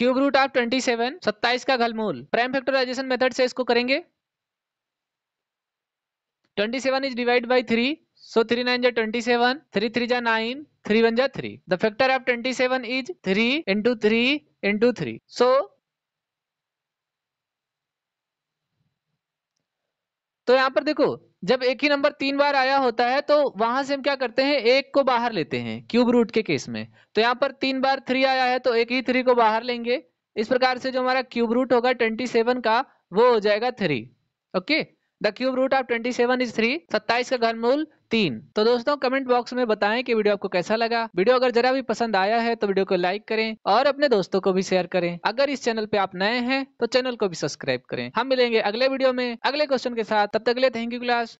cube root of twenty seven सत्ताईस का घलमूल प्राइम फैक्टराइजेशन मेथड से इसको करेंगे twenty seven is divide by three so three nine जा ट्वेंटी सेवन थ्री थ्री जा नाइन थ्री वन जा three the factor of twenty seven is three into three into three so तो यहां पर देखो जब एक ही नंबर तीन बार आया होता है तो वहां से हम क्या करते हैं एक को बाहर लेते हैं क्यूब रूट के केस में तो यहाँ पर तीन बार थ्री आया है तो एक ही थ्री को बाहर लेंगे इस प्रकार से जो हमारा क्यूब रूट होगा ट्वेंटी सेवन का वो हो जाएगा three okay the cube root of twenty seven is three सत्ताईस का घनमूल तीन तो दोस्तों कमेंट बॉक्स में बताएं कि वीडियो आपको कैसा लगा वीडियो अगर जरा भी पसंद आया है तो वीडियो को लाइक करें और अपने दोस्तों को भी शेयर करें अगर इस चैनल पे आप नए हैं तो चैनल को भी सब्सक्राइब करें हम मिलेंगे अगले वीडियो में अगले क्वेश्चन के साथ तब तक के थैंक यू क्लास